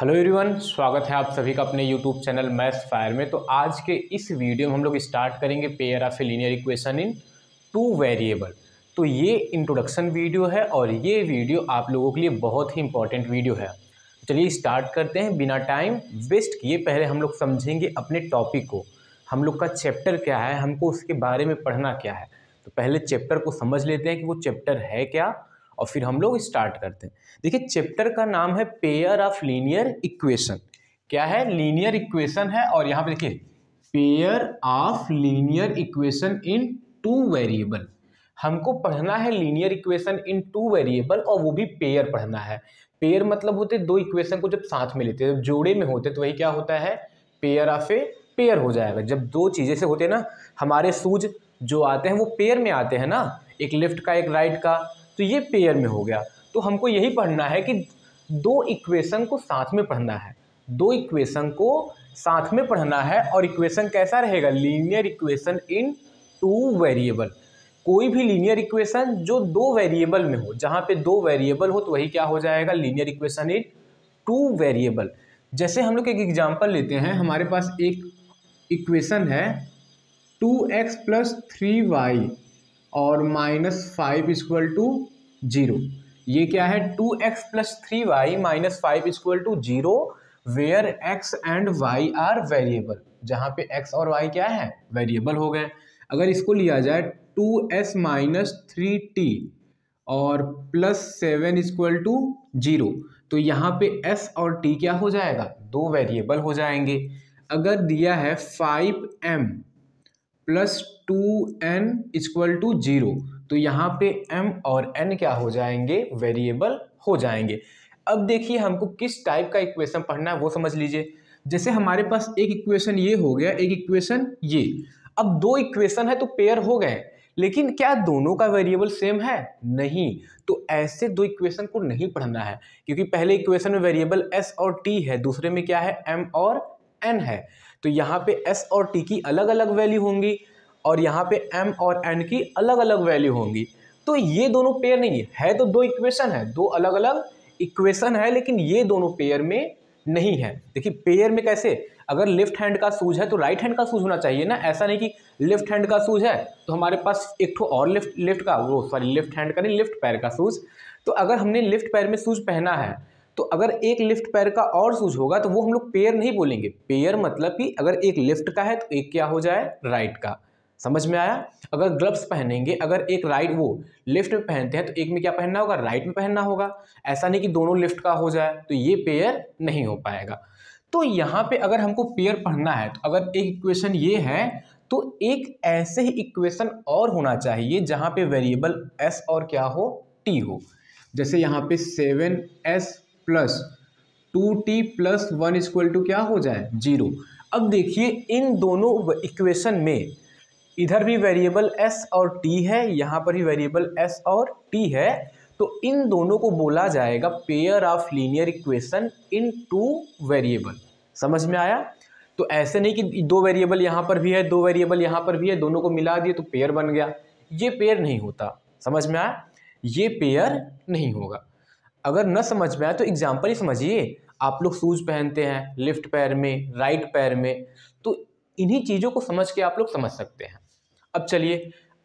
Hello everyone स्वागत है आप सभी का अपने यूट्यूब चैनल मैथ फायर में तो आज के इस वीडियो में हम लोग स्टार्ट करेंगे pair of a linear equation in two variable तो ये इंट्रोडक्शन वीडियो है और ये वीडियो आप लोगों के लिए बहुत ही इंपॉर्टेंट वीडियो है चलिए स्टार्ट करते हैं बिना टाइम वेस्ट किए पहले हम लोग समझेंगे अपने टॉपिक को हम लोग का चैप्टर क्या है हमको उसके बारे में पढ़ना क्या है तो पहले चैप्टर को समझ लेते हैं कि वो चैप्टर है क्या और फिर हम लोग स्टार्ट करते हैं देखिए चैप्टर का नाम है पेयर ऑफ लीनियर इक्वेशन क्या है लीनियर इक्वेशन है और यहाँ पे देखिए pair of linear equation in two variable हमको पढ़ना है linear equation in two variable और वो भी पेयर पढ़ना है पेयर मतलब होते दो इक्वेशन को जब साथ में लेते हैं जब जोड़े में होते तो वही क्या होता है पेयर ऑफ ए पेयर हो जाएगा जब दो चीज़ें से होते हैं ना हमारे सूज जो आते हैं वो पेयर में आते हैं ना एक लेफ्ट का एक राइट का तो ये पेयर में हो गया तो हमको यही पढ़ना है कि दो इक्वेशन को साथ में पढ़ना है दो इक्वेशन को साथ में पढ़ना है और इक्वेशन कैसा रहेगा linear equation in two variable कोई भी लीनियर इक्वेशन जो दो वेरिएबल में हो जहाँ पे दो वेरिएबल हो तो वही क्या हो जाएगा linear equation in two variable जैसे हम लोग एक एग्जाम्पल लेते हैं हमारे पास एक इक्वेशन है two x plus three y और minus five equal to zero ये क्या है two x plus three y minus five equal to zero where x and y are variable जहां पे एक्स और वाई क्या है वेरिएबल हो गए अगर इसको लिया जाए two s minus three t और plus seven equal to zero तो यहाँ पे एस और टी क्या हो जाएगा दो वेरिएबल हो जाएंगे अगर दिया है five m plus two n equal to zero तो यहाँ पे m और n क्या हो जाएंगे वेरिएबल हो जाएंगे अब देखिए हमको किस टाइप का इक्वेशन पढ़ना है वो समझ लीजिए जैसे हमारे पास एक इक्वेशन ये हो गया एक इक्वेशन ये अब दो इक्वेशन है तो पेयर हो गए लेकिन क्या दोनों का वेरिएबल सेम है नहीं तो ऐसे दो इक्वेशन को नहीं पढ़ना है क्योंकि पहले इक्वेशन में वेरिएबल s और t है दूसरे में क्या है m और n है तो यहाँ पे s और t की अलग अलग वैल्यू होंगी और यहाँ पे m और n की अलग अलग वैल्यू होंगी तो ये दोनों पेयर नहीं है, है तो दो इक्वेशन है दो अलग अलग इक्वेशन है लेकिन ये दोनों पेयर में नहीं है देखिए पेयर में कैसे अगर लेफ्ट हैंड का सूज है तो राइट हैंड का सूज होना चाहिए ना ऐसा नहीं कि लेफ्ट हैंड का सूज है तो हमारे पास एक ठो और लेफ्ट लेफ्ट का वो सॉरी लेफ्ट हैंड का नहीं लेफ्ट पैर का सूज तो अगर हमने लेफ्ट पैर में सूज पहना है तो अगर एक लेफ्ट पैर का और सूज होगा तो वो हम लोग पेयर नहीं बोलेंगे पेयर मतलब कि अगर एक लेफ्ट का है तो एक क्या हो जाए राइट का समझ में आया अगर ग्लव्स पहनेंगे अगर एक राइट वो लेफ्ट में पहनते हैं तो एक में क्या पहनना होगा राइट में पहनना होगा ऐसा नहीं कि दोनों लेफ्ट का हो जाए तो ये पेयर नहीं हो पाएगा तो यहाँ पे अगर हमको पेयर पढ़ना है तो अगर एक इक्वेशन ये है तो एक ऐसे ही इक्वेशन और होना चाहिए जहाँ पे वेरिएबल एस और क्या हो टी हो जैसे यहाँ पे seven s plus two t plus one equal to क्या हो जाए जीरो अब देखिए इन दोनों इक्वेशन में इधर भी वेरिएबल एस और टी है यहाँ पर भी वेरिएबल एस और टी है तो इन दोनों को बोला जाएगा pair of linear equation in two variable समझ में आया तो ऐसे नहीं कि दो वेरिएबल यहाँ पर भी है दो वेरिएबल यहाँ पर भी है दोनों को मिला दिए तो पेयर बन गया ये पेयर नहीं होता समझ में आया ये पेयर नहीं होगा अगर न समझ में आए तो एग्जाम्पल ही समझिए आप लोग शूज़ पहनते हैं लेफ्ट पैर में राइट पैर में तो इन्हीं चीज़ों को समझ के आप लोग समझ सकते हैं अब चलिए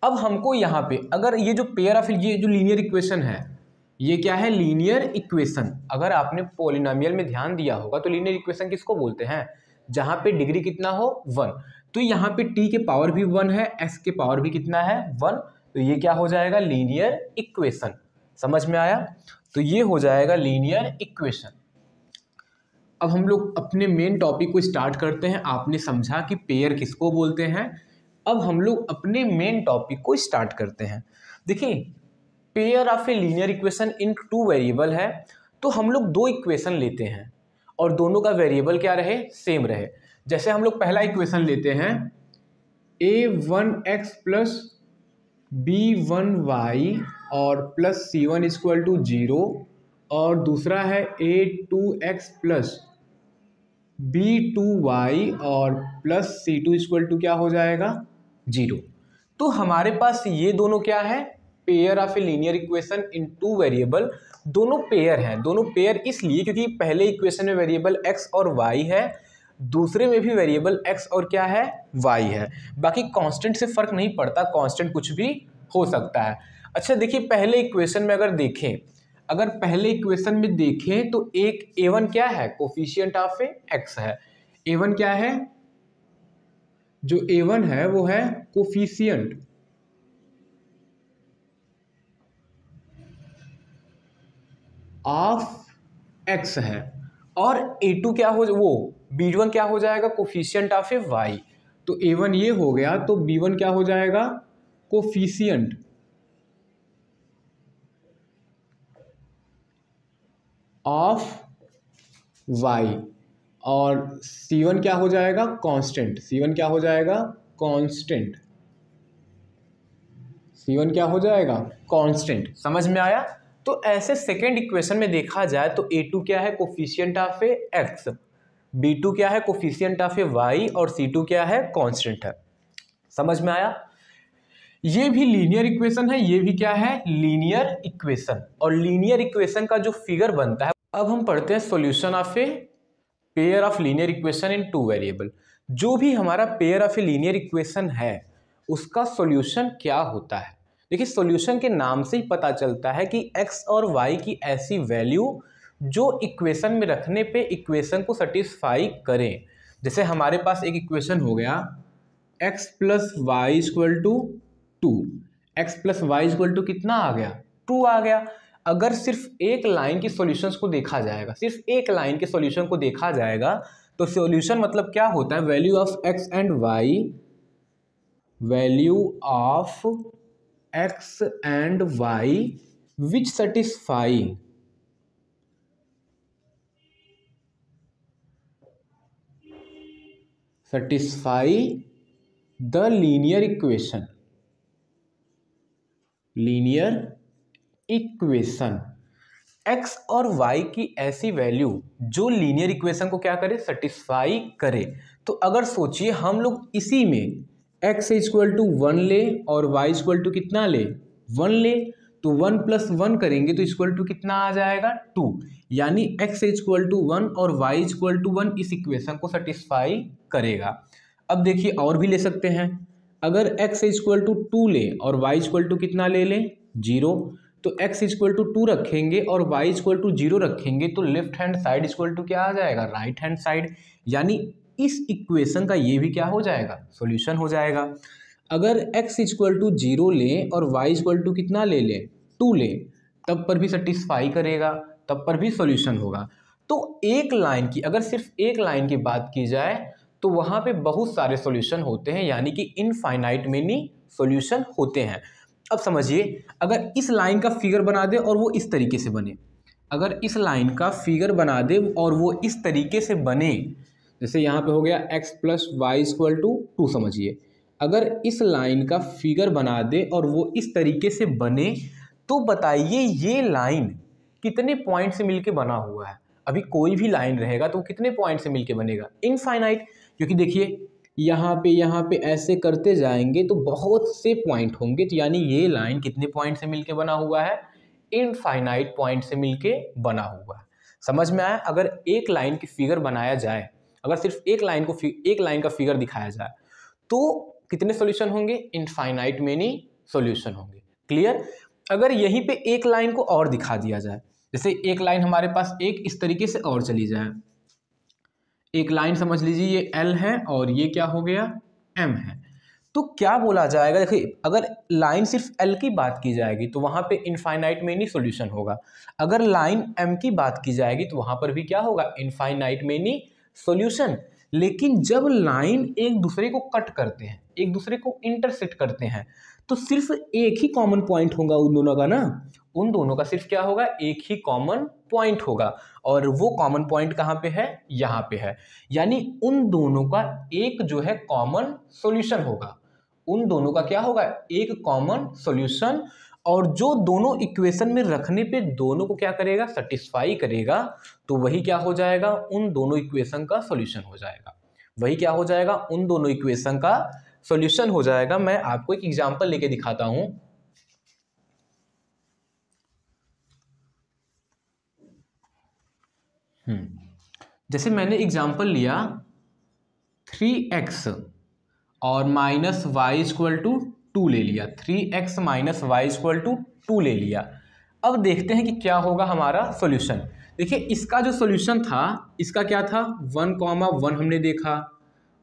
अब हमको यहाँ पे अगर ये जो पेयर ऑफ ये जो लीनियर इक्वेशन है ये क्या है लीनियर इक्वेशन अगर आपने पोलिनामियल में ध्यान दिया होगा तो लीनियर इक्वेशन किसको बोलते हैं जहाँ पे डिग्री कितना हो वन तो यहाँ पे टी के पावर भी वन है एस के पावर भी कितना है वन तो ये क्या हो जाएगा लीनियर इक्वेशन समझ में आया तो ये हो जाएगा लीनियर इक्वेशन अब हम लोग अपने मेन टॉपिक को स्टार्ट करते हैं आपने समझा कि पेयर किसको बोलते हैं अब हम लोग अपने मेन टॉपिक को स्टार्ट करते हैं देखिए pair of a linear equation in two variable है तो हम लोग दो इक्वेशन लेते हैं और दोनों का वेरिएबल क्या रहे सेम रहे जैसे हम लोग पहला इक्वेशन लेते हैं a one x plus b one y और plus c one equal to zero और दूसरा है a two x plus b two y और plus c two equal to क्या हो जाएगा जीरो तो हमारे पास ये दोनों क्या है pair of a linear equation in two variable दोनों पेयर हैं दोनों पेयर इसलिए क्योंकि पहले इक्वेशन में वेरिएबल एक्स और वाई है दूसरे में भी वेरिएबल एक्स और क्या है वाई है बाकी कांस्टेंट से फ़र्क नहीं पड़ता कांस्टेंट कुछ भी हो सकता है अच्छा देखिए पहले इक्वेशन में अगर देखें अगर पहले इक्वेशन में देखें तो एक ए वन क्या है कोफिशियंट ऑफ ए एक्स है ए वन क्या है जो ए वन है वो है कोफिशियंट ऑफ एक्स है और ए टू क्या हो वो बी वन क्या हो जाएगा कोफिशियंट ऑफ ए वाई तो ए वन ये हो गया तो बी वन क्या हो जाएगा कोफिशियंट ऑफ वाई और C1 क्या हो जाएगा कांस्टेंट C1 क्या हो जाएगा कांस्टेंट C1 क्या हो जाएगा कांस्टेंट समझ में आया तो ऐसे सेकेंड इक्वेशन में देखा जाए तो ए टू क्या है coefficient of a x b two क्या है कोफिशियंट ऑफ ए वाई और सी टू क्या है कांस्टेंट है समझ में आया ये भी लीनियर इक्वेशन है ये भी क्या है लीनियर इक्वेशन और लीनियर इक्वेशन का जो फिगर बनता है अब हम पढ़ते हैं solution of a pair of linear equation in two variable जो भी हमारा pair of a linear equation है उसका सॉल्यूशन क्या होता है देखिए सॉल्यूशन के नाम से ही पता चलता है कि एक्स और वाई की ऐसी वैल्यू जो इक्वेशन में रखने पे इक्वेशन को सेटिस्फाई करें जैसे हमारे पास एक इक्वेशन हो गया x plus y equal to two x plus y equal to कितना आ गया टू आ गया अगर सिर्फ एक लाइन की सॉल्यूशंस को देखा जाएगा सिर्फ एक लाइन के सॉल्यूशन को देखा जाएगा तो सॉल्यूशन मतलब क्या होता है value of x and y value of x and y which satisfy satisfy the linear equation linear equation x और वाई की ऐसी वैल्यू जो लीनियर इक्वेशन को क्या करे सेटिस्फाई करे तो अगर सोचिए हम लोग इसी में एक्स इजक्वल टू वन ले और वाई इक्वल टू कितना ले वन ले तो वन प्लस वन करेंगे तो इक्वल टू कितना आ जाएगा टू यानी एक्स इक्वल टू वन और वाई इक्वल टू वन इस इक्वेशन को सेटिस्फाई करेगा अब देखिए और भी ले सकते हैं अगर एक्स इजक्वल टू टू ले और वाई इक्वल टू कितना ले लें जीरो तो x इजक्वल टू टू रखेंगे और y इजक्वल टू जीरो रखेंगे तो left hand side equal to क्या आ जाएगा राइट हैंड साइड यानी इस इक्वेशन का ये भी क्या हो जाएगा सॉल्यूशन हो जाएगा अगर x इजक्वल टू जीरो लें और y इजक्वल टू कितना ले लें टू लें तब पर भी सेटिस्फाई करेगा तब पर भी सॉल्यूशन होगा तो एक लाइन की अगर सिर्फ एक लाइन की बात की जाए तो वहाँ पे बहुत सारे सॉल्यूशन होते हैं यानी कि इनफाइनाइट मेनी सॉल्यूशन होते हैं अब समझिए अगर इस लाइन का फिगर बना दे और वो इस तरीके से बने अगर इस लाइन का फिगर बना दे और वो इस तरीके से बने जैसे यहाँ पे हो गया x plus y equal to two समझिए अगर इस लाइन का फिगर बना दे और वो इस तरीके से बने तो बताइए ये लाइन कितने पॉइंट से मिलके बना हुआ है अभी कोई भी लाइन रहेगा तो कितने पॉइंट से मिलके बनेगा इनफाइनाइट क्योंकि देखिए यहाँ पे यहाँ पे ऐसे करते जाएंगे तो बहुत से पॉइंट होंगे तो यानी ये लाइन कितने पॉइंट से मिलके बना हुआ है इनफाइनाइट पॉइंट से मिलके बना हुआ है समझ में आया अगर एक लाइन की फिगर बनाया जाए अगर सिर्फ एक लाइन को एक लाइन का फिगर दिखाया जाए तो कितने सोल्यूशन होंगे इनफाइनाइट मेनी सोल्यूशन होंगे क्लियर अगर यहीं पर एक लाइन को और दिखा दिया जाए जैसे एक लाइन हमारे पास एक इस तरीके से और चली जाए एक लाइन समझ लीजिए ये एल है और ये क्या हो गया एम है तो क्या बोला जाएगा देखिए अगर लाइन सिर्फ एल की बात की जाएगी तो वहाँ पे इनफाइनाइट मेनी सॉल्यूशन होगा अगर लाइन एम की बात की जाएगी तो वहाँ पर भी क्या होगा इनफाइनाइट मेनी सॉल्यूशन लेकिन जब लाइन एक दूसरे को कट करते हैं एक दूसरे को इंटरसेट करते हैं तो सिर्फ एक ही कॉमन पॉइंट होगा उन दोनों का ना उन दोनों का सिर्फ क्या होगा एक ही कॉमन पॉइंट होगा और वो कॉमन पॉइंट कहाँ पे है यहाँ पे है यानी उन दोनों का एक जो है कॉमन सॉल्यूशन होगा उन दोनों का क्या होगा एक कॉमन सॉल्यूशन और जो दोनों इक्वेशन में रखने पे दोनों को क्या करेगा सेटिस्फाई करेगा तो वही क्या हो जाएगा उन दोनों इक्वेशन का सोल्यूशन हो जाएगा वही क्या हो जाएगा उन दोनों इक्वेशन का सोल्यूशन हो जाएगा मैं आपको एक एग्जाम्पल लेके दिखाता हूं हम्म। जैसे मैंने एग्जाम्पल लिया थ्री एक्स और minus y equal to two ले लिया three x minus y equal to two ले लिया अब देखते हैं कि क्या होगा हमारा सोल्यूशन देखिए इसका जो सोल्यूशन था इसका क्या था वन कॉमा वन हमने देखा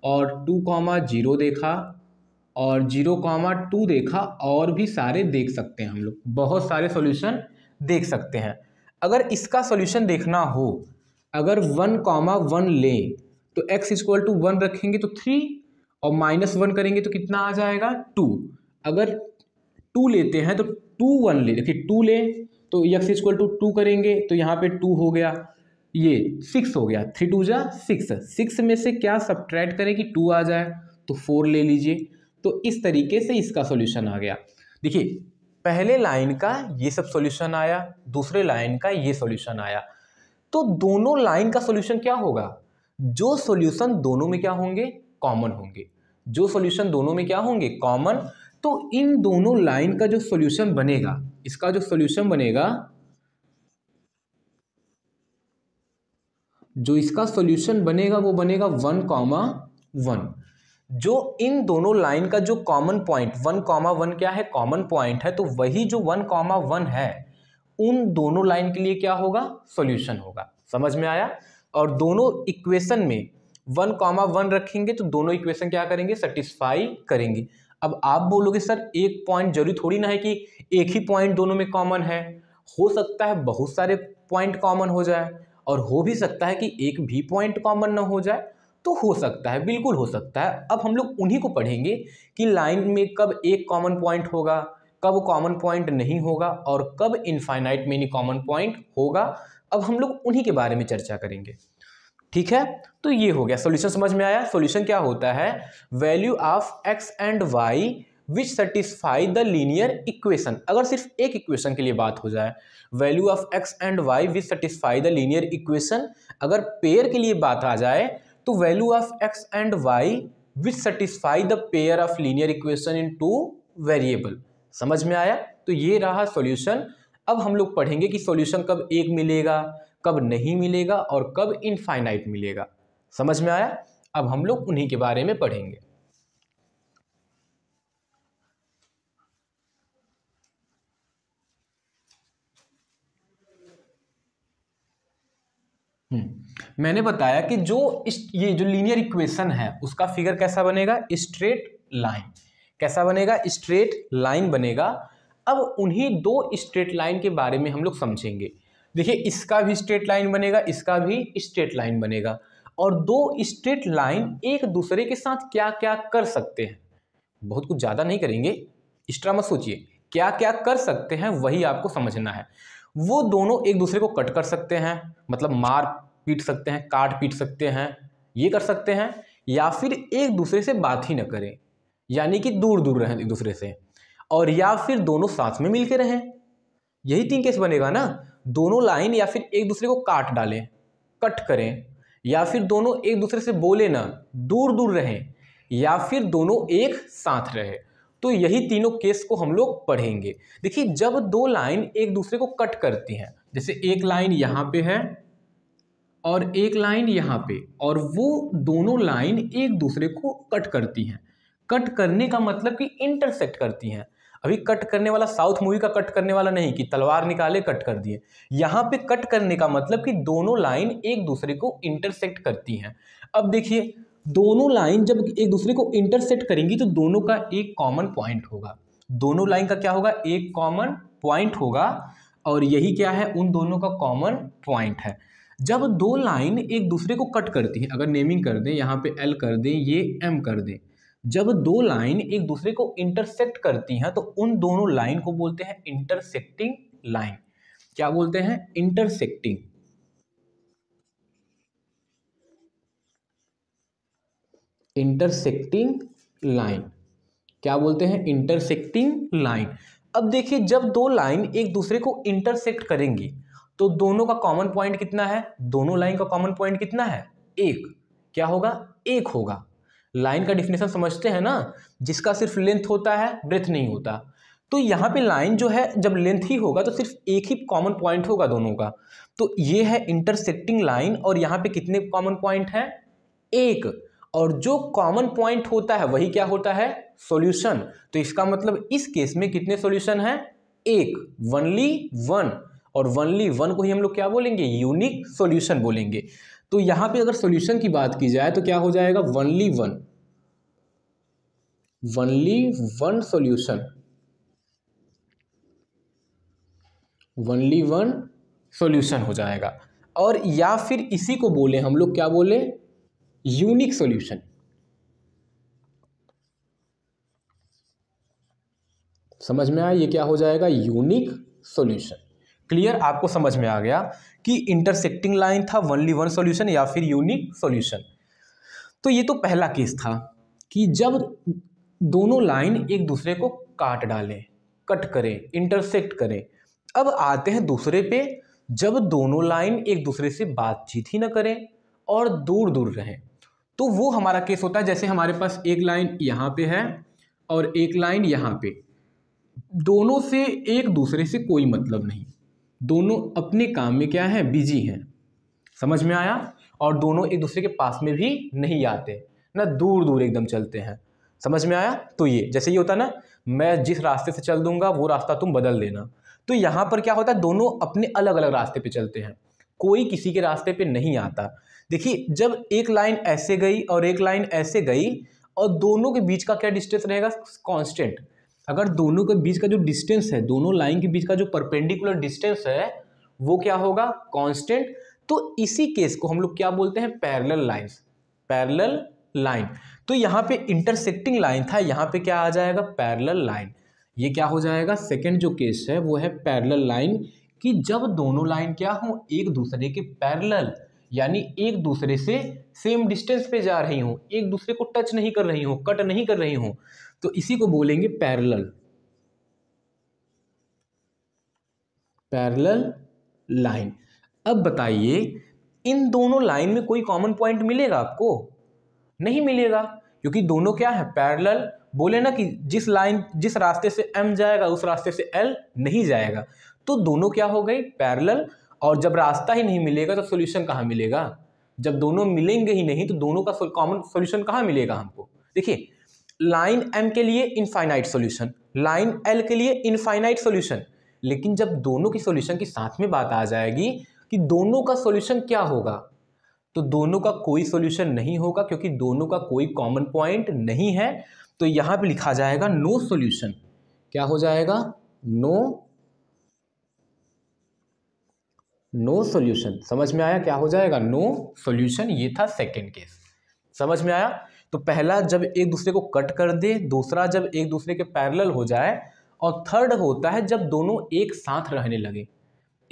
और टू कॉमा जीरो देखा और जीरो कॉमा टू देखा और भी सारे देख सकते हैं हम लोग बहुत सारे सॉल्यूशन देख सकते हैं अगर इसका सॉल्यूशन देखना हो अगर वन कॉमा वन लें तो एक्स इक्वल टू वन रखेंगे तो थ्री और माइनस वन करेंगे तो कितना आ जाएगा टू अगर टू लेते हैं तो टू वन ले देखिए टू लें तो एक्स इक्वल टू टू करेंगे तो यहाँ पे टू हो गया ये सिक्स हो गया थ्री टू जा सिक्स सिक्स में से क्या सब्ट्रैक्ट करें कि टू आ जाए तो फोर ले लीजिए तो इस तरीके से इसका सॉल्यूशन आ गया देखिए पहले लाइन का ये सब सॉल्यूशन आया दूसरे लाइन का ये सॉल्यूशन आया तो दोनों लाइन का सॉल्यूशन क्या होगा जो सॉल्यूशन दोनों में क्या होंगे कॉमन होंगे जो सॉल्यूशन दोनों में क्या होंगे कॉमन तो इन दोनों लाइन का जो सॉल्यूशन बनेगा इसका जो सॉल्यूशन बनेगा जो इसका सॉल्यूशन बनेगा वो बनेगा वन कॉमा वन जो इन दोनों लाइन का जो common point one comma one क्या है कॉमन पॉइंट है तो वही जो वन कॉमा वन है उन दोनों लाइन के लिए क्या होगा सॉल्यूशन होगा समझ में आया और दोनों इक्वेशन में वन कॉमा वन रखेंगे तो दोनों इक्वेशन क्या करेंगे सेटिस्फाई करेंगे अब आप बोलोगे सर एक पॉइंट जरूरी थोड़ी ना है कि एक ही पॉइंट दोनों में कॉमन है हो सकता है बहुत सारे पॉइंट कॉमन हो जाए और हो भी सकता है कि एक भी पॉइंट कॉमन ना हो जाए तो हो सकता है बिल्कुल हो सकता है अब हम लोग उन्हीं को पढ़ेंगे कि लाइन में कब एक कॉमन पॉइंट होगा कब कॉमन पॉइंट नहीं होगा और कब इनफाइनाइट मेनी कॉमन पॉइंट होगा अब हम लोग उन्हीं के बारे में चर्चा करेंगे ठीक है तो ये हो गया सॉल्यूशन समझ में आया सॉल्यूशन क्या होता है value of x and y which satisfy the linear equation अगर सिर्फ एक इक्वेशन के लिए बात हो जाए value of x and y which satisfy the linear equation अगर पेयर के लिए बात आ जाए तो value of x and y which satisfy the pair of linear equation in two variable समझ में आया तो ये रहा सॉल्यूशन अब हम लोग पढ़ेंगे कि सॉल्यूशन कब एक मिलेगा कब नहीं मिलेगा और कब इनफाइनाइट मिलेगा समझ में आया अब हम लोग उन्हीं के बारे में पढ़ेंगे मैंने बताया कि जो इस ये जो लीनियर इक्वेशन है उसका फिगर कैसा बनेगा स्ट्रेट लाइन कैसा बनेगा स्ट्रेट लाइन बनेगा अब उन्हीं दो स्ट्रेट लाइन के बारे में हम लोग समझेंगे देखिए इसका भी स्ट्रेट लाइन बनेगा इसका भी स्ट्रेट लाइन बनेगा और दो स्ट्रेट लाइन एक दूसरे के साथ क्या क्या कर सकते हैं बहुत कुछ ज़्यादा नहीं करेंगे एक्स्ट्रा मत सोचिए क्या क्या कर सकते हैं वही आपको समझना है वो दोनों एक दूसरे को कट कर सकते हैं मतलब मार पीट सकते हैं काट पीट सकते हैं ये कर सकते हैं या फिर एक दूसरे से बात ही न करें यानी कि दूर दूर रहें एक दूसरे से और या फिर दोनों साथ में मिलके रहें यही तीन केस बनेगा ना दोनों लाइन या फिर एक दूसरे को काट डालें कट करें या फिर दोनों एक दूसरे से बोले ना दूर दूर रहें या फिर दोनों एक साथ रहे तो यही तीनों केस को हम लोग पढ़ेंगे देखिए जब दो लाइन एक दूसरे को कट करती हैं जैसे एक लाइन यहाँ पे है और एक लाइन यहाँ पे और वो दोनों लाइन एक दूसरे को कट करती हैं कट करने का मतलब कि इंटरसेक्ट करती हैं अभी कट करने वाला साउथ मूवी का कट करने वाला नहीं कि तलवार निकाले कट कर दिए यहाँ पे कट करने का मतलब कि दोनों लाइन एक दूसरे को इंटरसेक्ट करती हैं अब देखिए दोनों लाइन जब एक दूसरे को इंटरसेक्ट करेंगी तो दोनों का एक कॉमन पॉइंट होगा दोनों लाइन का क्या होगा एक कॉमन पॉइंट होगा और यही क्या है उन दोनों का कॉमन पॉइंट है जब दो लाइन एक दूसरे को कट करती है अगर नेमिंग कर दें यहाँ पे एल कर दें ये एम कर दें जब दो लाइन एक दूसरे को इंटरसेक्ट करती हैं तो उन दोनों लाइन को बोलते हैं इंटरसेक्टिंग लाइन क्या बोलते हैं इंटरसेक्टिंग इंटरसेक्टिंग लाइन क्या बोलते हैं इंटरसेक्टिंग लाइन अब देखिए जब दो लाइन एक दूसरे को इंटरसेक्ट करेंगी तो दोनों का कॉमन पॉइंट कितना है दोनों लाइन का कॉमन पॉइंट कितना है एक क्या होगा एक होगा लाइन का डिफिनेशन समझते हैं ना जिसका सिर्फ लेंथ होता है ब्रेथ नहीं होता तो यहाँ पे लाइन जो है जब लेंथ ही होगा तो सिर्फ एक ही कॉमन पॉइंट होगा दोनों का तो ये है इंटरसेक्टिंग लाइन और यहाँ पे कितने कॉमन पॉइंट हैं एक और जो कॉमन पॉइंट होता है वही क्या होता है सॉल्यूशन तो इसका मतलब इस केस में कितने सॉल्यूशन है एक वनली वन और वनली वन को ही हम लोग क्या बोलेंगे यूनिक सोल्यूशन बोलेंगे तो यहां पे अगर सोल्यूशन की बात की जाए तो क्या हो जाएगा only one only one solution only one solution हो जाएगा और या फिर इसी को बोले हम लोग क्या बोले यूनिक सोल्यूशन समझ में आया ये क्या हो जाएगा यूनिक सॉल्यूशन क्लियर आपको समझ में आ गया कि इंटरसेक्टिंग लाइन था वनली वन सॉल्यूशन या फिर यूनिक सॉल्यूशन तो ये तो पहला केस था कि जब दोनों लाइन एक दूसरे को काट डालें कट करें इंटरसेक्ट करें अब आते हैं दूसरे पे जब दोनों लाइन एक दूसरे से बातचीत ही ना करें और दूर दूर रहें तो वो हमारा केस होता है जैसे हमारे पास एक लाइन यहाँ पे है और एक लाइन यहाँ पे दोनों से एक दूसरे से कोई मतलब नहीं दोनों अपने काम में क्या हैं बिजी हैं समझ में आया और दोनों एक दूसरे के पास में भी नहीं आते ना दूर दूर एकदम चलते हैं समझ में आया तो ये जैसे ये होता ना मैं जिस रास्ते से चल दूंगा वो रास्ता तुम बदल देना तो यहाँ पर क्या होता है दोनों अपने अलग अलग रास्ते पे चलते हैं कोई किसी के रास्ते पे नहीं आता देखिए जब एक लाइन ऐसे गई और एक लाइन ऐसे गई और दोनों के बीच का क्या डिस्टेंस रहेगा कॉन्स्टेंट अगर दोनों के बीच का जो डिस्टेंस है दोनों लाइन के बीच का जो परपेंडिकुलर डिस्टेंस है वो क्या होगा कांस्टेंट तो इसी केस को हम लोग क्या बोलते हैं पैरेलल लाइंस पैरेलल लाइन तो यहाँ पे इंटरसेक्टिंग लाइन था यहाँ पे क्या आ जाएगा पैरेलल लाइन ये क्या हो जाएगा सेकंड जो केस है वो है पैरेलल लाइन कि जब दोनों लाइन क्या हो एक दूसरे के पैरेलल यानी एक दूसरे से सेम डिस्टेंस पे जा रही हूँ एक दूसरे को टच नहीं कर रही हूँ कट नहीं कर रही हों तो इसी को बोलेंगे पैरेलल पैरेलल लाइन अब बताइए इन दोनों लाइन में कोई कॉमन पॉइंट मिलेगा आपको नहीं मिलेगा क्योंकि दोनों क्या है पैरेलल बोले ना कि जिस लाइन जिस रास्ते से एम जाएगा उस रास्ते से एल नहीं जाएगा तो दोनों क्या हो गई पैरेलल और जब रास्ता ही नहीं मिलेगा तो सोल्यूशन कहाँ मिलेगा जब दोनों मिलेंगे ही नहीं तो दोनों का कॉमन सोल्यूशन कहाँ मिलेगा हमको देखिए लाइन एम के लिए इनफाइनाइट सोल्यूशन लाइन एल के लिए इनफाइनाइट सोल्यूशन लेकिन जब दोनों की सोल्यूशन के साथ में बात आ जाएगी कि दोनों का सोल्यूशन क्या होगा तो दोनों का कोई सोल्यूशन नहीं होगा क्योंकि दोनों का कोई कॉमन पॉइंट नहीं है तो यहां पे लिखा जाएगा नो सोल्यूशन क्या हो जाएगा नो नो सोल्यूशन समझ में आया क्या हो जाएगा नो no सोल्यूशन ये था सेकंड केस समझ में आया तो पहला जब एक दूसरे को कट कर दे दूसरा जब एक दूसरे के पैरेलल हो जाए और थर्ड होता है जब दोनों एक साथ रहने लगे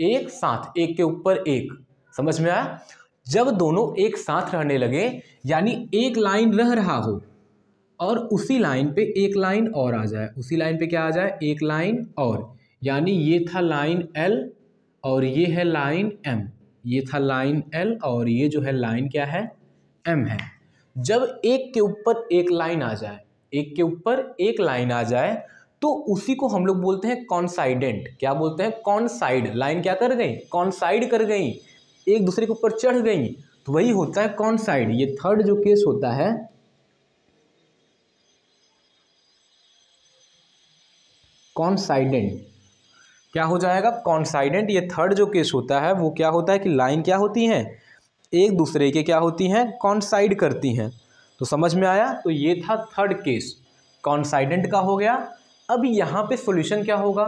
एक साथ एक के ऊपर एक समझ में आया जब दोनों एक साथ रहने लगे यानी एक लाइन रह रहा हो और उसी लाइन पे एक लाइन और आ जाए उसी लाइन पे क्या आ जाए एक लाइन और यानी ये था लाइन एल और ये है लाइन एम ये था लाइन एल और ये जो है लाइन क्या है एम है जब एक के ऊपर एक लाइन आ जाए एक के ऊपर एक लाइन आ जाए तो उसी को हम लोग बोलते हैं कॉन्साइडेंट क्या बोलते हैं कॉन्साइड लाइन क्या कर गई कॉन्साइड कर गई एक दूसरे के ऊपर चढ़ गई तो वही होता है कॉन्साइड ये थर्ड जो केस होता है कॉन्साइडेंट क्या हो जाएगा कॉन्साइडेंट ये थर्ड जो केस होता है वो क्या होता है कि लाइन क्या होती है एक दूसरे के क्या होती हैं कॉन्साइड करती हैं तो समझ में आया तो ये था थर्ड केस कॉन्साइडेंट का हो गया अब यहाँ पे सॉल्यूशन क्या होगा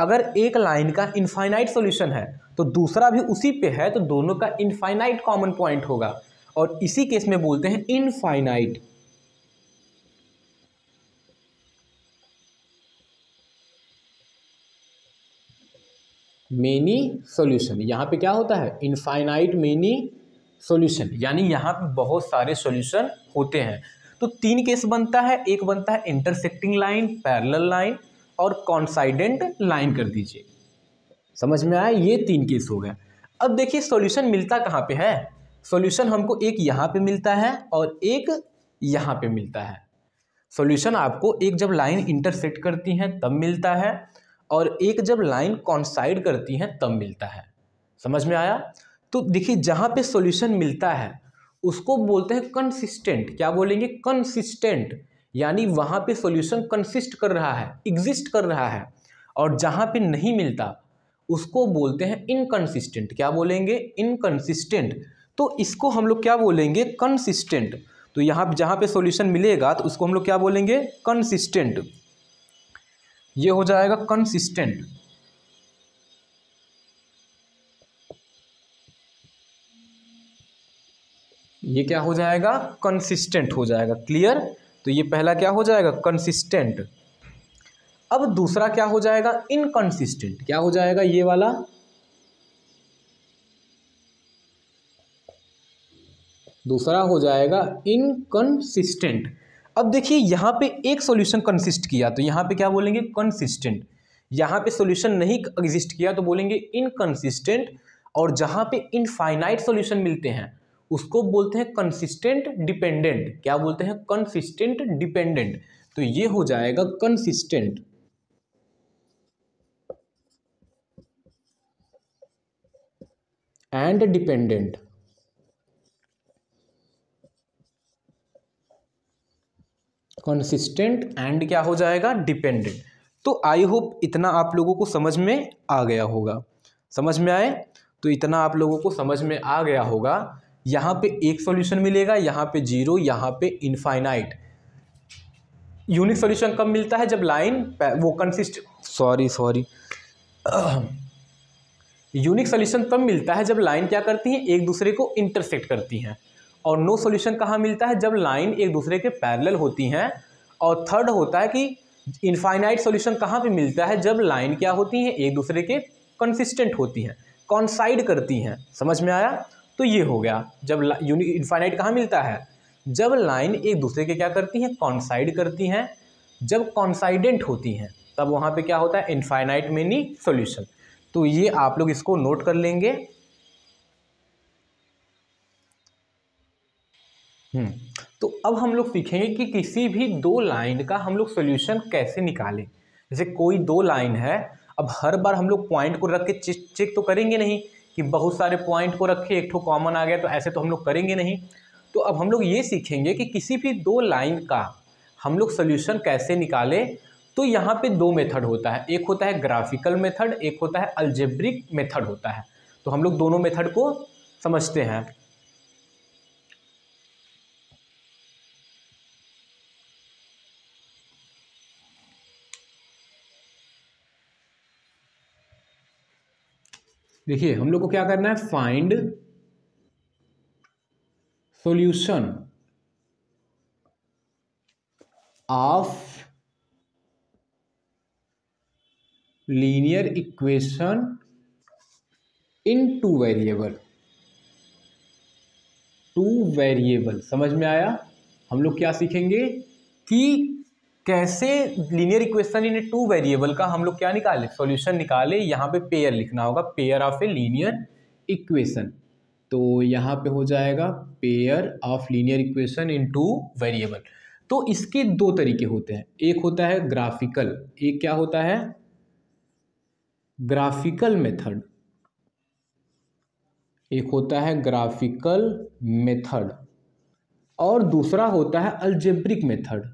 अगर एक लाइन का इनफाइनाइट सॉल्यूशन है तो दूसरा भी उसी पे है तो दोनों का इनफाइनाइट कॉमन पॉइंट होगा और इसी केस में बोलते हैं इनफाइनाइट मेनी सॉल्यूशन यहां पे क्या होता है इनफाइनाइट मेनी सॉल्यूशन यानी यहाँ पे बहुत सारे सॉल्यूशन होते हैं तो तीन केस बनता है एक बनता है इंटरसेक्टिंग लाइन पैरेलल लाइन और कॉन्साइडेंट लाइन कर दीजिए समझ में आया ये तीन केस हो गया अब देखिए सॉल्यूशन मिलता कहाँ पे है सॉल्यूशन हमको एक यहाँ पे मिलता है और एक यहाँ पे मिलता है सॉल्यूशन आपको एक जब लाइन इंटरसेक्ट करती हैं तब मिलता है और एक जब लाइन कॉन्साइड करती हैं तब मिलता है समझ में आया तो देखिए जहाँ पे सॉल्यूशन मिलता है उसको बोलते हैं कंसिस्टेंट क्या बोलेंगे कंसिस्टेंट यानी वहाँ पे सॉल्यूशन कंसिस्ट कर रहा है एग्जिस्ट कर रहा है और जहाँ पे नहीं मिलता उसको बोलते हैं इनकन्सिस्टेंट क्या बोलेंगे इनकन्सिस्टेंट तो इसको हम लोग क्या बोलेंगे कंसिस्टेंट तो यहाँ जहाँ पे सॉल्यूशन मिलेगा तो उसको हम लोग क्या बोलेंगे कंसिस्टेंट ये हो जाएगा कंसिस्टेंट ये क्या हो जाएगा कंसिस्टेंट हो जाएगा क्लियर तो ये पहला क्या हो जाएगा कंसिस्टेंट अब दूसरा क्या हो जाएगा इनकन्सिस्टेंट क्या हो जाएगा ये वाला दूसरा हो जाएगा इनकन्सिस्टेंट अब देखिए यहां पे एक सॉल्यूशन कंसिस्ट किया तो यहां पे क्या बोलेंगे कंसिस्टेंट यहां पे सॉल्यूशन नहीं एग्जिस्ट किया तो बोलेंगे इनकंसिस्टेंट और जहां पे इनफाइनाइट सॉल्यूशन मिलते हैं उसको बोलते हैं कंसिस्टेंट डिपेंडेंट क्या बोलते हैं कंसिस्टेंट डिपेंडेंट तो ये हो जाएगा consistent and dependent consistent and क्या हो जाएगा डिपेंडेंट तो आई होप इतना आप लोगों को समझ में आ गया होगा समझ में आए तो इतना आप लोगों को समझ में आ गया होगा यहाँ पे एक सॉल्यूशन मिलेगा यहाँ पे जीरो यहाँ पे इनफाइनाइट यूनिक सॉल्यूशन कब मिलता है जब लाइन वो consist sorry sorry unique solution तब मिलता है जब लाइन क्या करती हैं एक दूसरे को इंटरसेक्ट करती हैं और नो सॉल्यूशन कहाँ मिलता है जब लाइन एक दूसरे के पैरेलल होती हैं और थर्ड होता है कि इनफाइनाइट सॉल्यूशन कहाँ पे मिलता है जब लाइन क्या होती हैं एक दूसरे के कंसिस्टेंट होती हैं कॉन्साइड करती हैं समझ में आया तो ये हो गया जब यूनि इन्फाइनाइट कहाँ मिलता है जब लाइन एक दूसरे के क्या करती हैं कॉन्साइड करती हैं जब कॉन्साइडेंट होती हैं तब वहाँ पे क्या होता है इन्फाइनाइट मेनी सॉल्यूशन तो ये आप लोग इसको नोट कर लेंगे हम्म, तो अब हम लोग सीखेंगे कि किसी भी दो लाइन का हम लोग सोल्यूशन कैसे निकालें जैसे कोई दो लाइन है अब हर बार हम लोग पॉइंट को रख के चेक तो करेंगे नहीं कि बहुत सारे पॉइंट को रखे एक ठो कॉमन आ गया तो ऐसे तो हम लोग करेंगे नहीं तो अब हम लोग ये सीखेंगे कि किसी भी दो लाइन का हम लोग सोल्यूशन कैसे निकालें तो यहाँ पे दो मेथड होता है एक होता है ग्राफिकल मेथड एक होता है अल्जेब्रिक मेथड होता है तो हम लोग दोनों मेथड को समझते हैं देखिए हम लोग को क्या करना है find solution of linear equation in two variable two variable समझ में आया हम लोग क्या सीखेंगे कि कैसे linear equation in two variable का हम लोग क्या निकाले सॉल्यूशन निकाले यहाँ पे पेयर लिखना होगा pair of a linear equation तो यहाँ पे हो जाएगा pair of linear equation in two variable तो इसके दो तरीके होते हैं एक होता है ग्राफिकल एक क्या होता है ग्राफिकल मेथड एक होता है ग्राफिकल मेथड और दूसरा होता है अल्जेब्रिक मेथड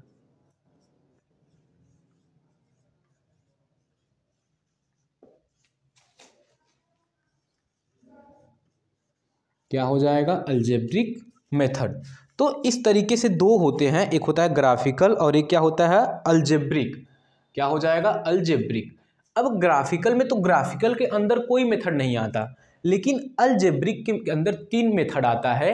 क्या हो जाएगा अल्जेब्रिक मेथड तो इस तरीके से दो होते हैं एक होता है ग्राफिकल और एक क्या होता है अल्जेब्रिक क्या हो जाएगा अल्जेब्रिक अब ग्राफिकल में तो ग्राफिकल के अंदर कोई मेथड नहीं आता लेकिन अल्जेब्रिक के अंदर तीन मेथड आता है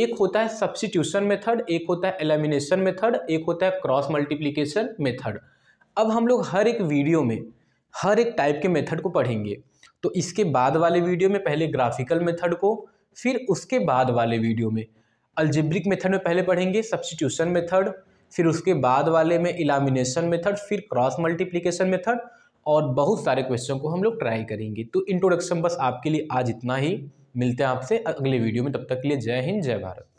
एक होता है सब्सिट्यूशन मेथड एक होता है एलिमिनेशन मेथड एक होता है क्रॉस मल्टीप्लीकेशन मेथड अब हम लोग हर एक वीडियो में हर एक टाइप के मेथड को पढ़ेंगे तो इसके बाद वाले वीडियो में पहले ग्राफिकल मेथड को फिर उसके बाद वाले वीडियो में अल्जिब्रिक मेथड में पहले पढ़ेंगे सब्सटीट्यूशन मेथड फिर उसके बाद वाले में इलामिनेशन मेथड फिर क्रॉस मल्टीप्लिकेशन मेथड और बहुत सारे क्वेश्चन को हम लोग ट्राई करेंगे तो इंट्रोडक्शन बस आपके लिए आज इतना ही मिलते हैं आपसे अगले वीडियो में तब तक के लिए जय हिंद जय भारत